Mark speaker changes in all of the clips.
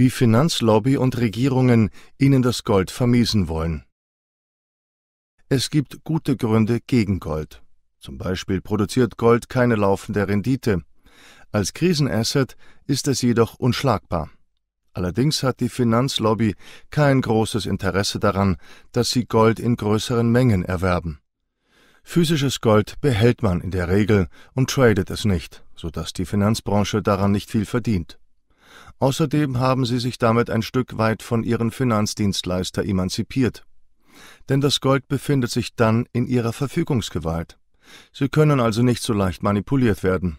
Speaker 1: wie Finanzlobby und Regierungen ihnen das Gold vermiesen wollen. Es gibt gute Gründe gegen Gold. Zum Beispiel produziert Gold keine laufende Rendite. Als Krisenasset ist es jedoch unschlagbar. Allerdings hat die Finanzlobby kein großes Interesse daran, dass sie Gold in größeren Mengen erwerben. Physisches Gold behält man in der Regel und tradet es nicht, sodass die Finanzbranche daran nicht viel verdient. Außerdem haben sie sich damit ein Stück weit von ihren Finanzdienstleister emanzipiert. Denn das Gold befindet sich dann in ihrer Verfügungsgewalt. Sie können also nicht so leicht manipuliert werden.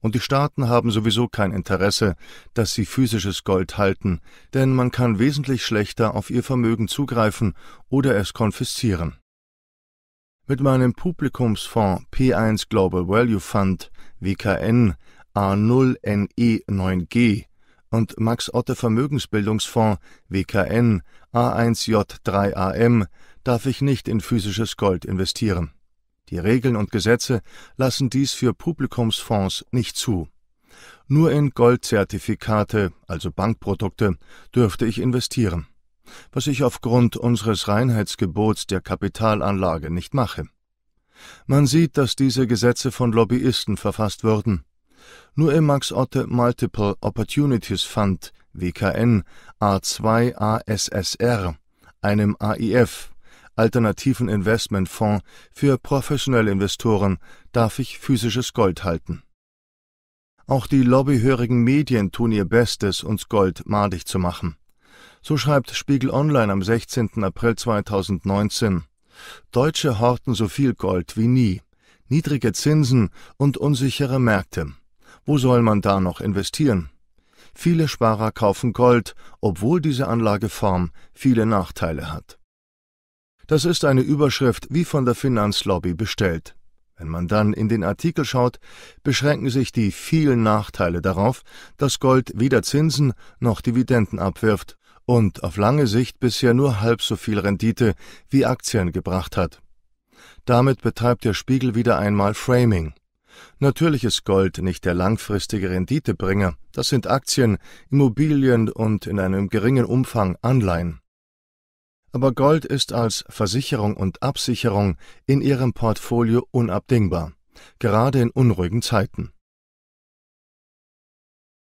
Speaker 1: Und die Staaten haben sowieso kein Interesse, dass sie physisches Gold halten, denn man kann wesentlich schlechter auf ihr Vermögen zugreifen oder es konfiszieren. Mit meinem Publikumsfonds P1 Global Value Fund WKN A0NE9G und Max Otte Vermögensbildungsfonds WKN A1J3AM darf ich nicht in physisches Gold investieren. Die Regeln und Gesetze lassen dies für Publikumsfonds nicht zu. Nur in Goldzertifikate, also Bankprodukte, dürfte ich investieren, was ich aufgrund unseres Reinheitsgebots der Kapitalanlage nicht mache. Man sieht, dass diese Gesetze von Lobbyisten verfasst wurden nur im Max-Otte Multiple Opportunities Fund, WKN, A2ASSR, einem AIF, alternativen Investmentfonds für professionelle Investoren, darf ich physisches Gold halten. Auch die lobbyhörigen Medien tun ihr Bestes, uns Gold madig zu machen. So schreibt Spiegel Online am 16. April 2019. Deutsche horten so viel Gold wie nie. Niedrige Zinsen und unsichere Märkte. Wo soll man da noch investieren? Viele Sparer kaufen Gold, obwohl diese Anlageform viele Nachteile hat. Das ist eine Überschrift wie von der Finanzlobby bestellt. Wenn man dann in den Artikel schaut, beschränken sich die vielen Nachteile darauf, dass Gold weder Zinsen noch Dividenden abwirft und auf lange Sicht bisher nur halb so viel Rendite wie Aktien gebracht hat. Damit betreibt der Spiegel wieder einmal Framing. Natürlich ist Gold nicht der langfristige Renditebringer, das sind Aktien, Immobilien und in einem geringen Umfang Anleihen. Aber Gold ist als Versicherung und Absicherung in Ihrem Portfolio unabdingbar, gerade in unruhigen Zeiten.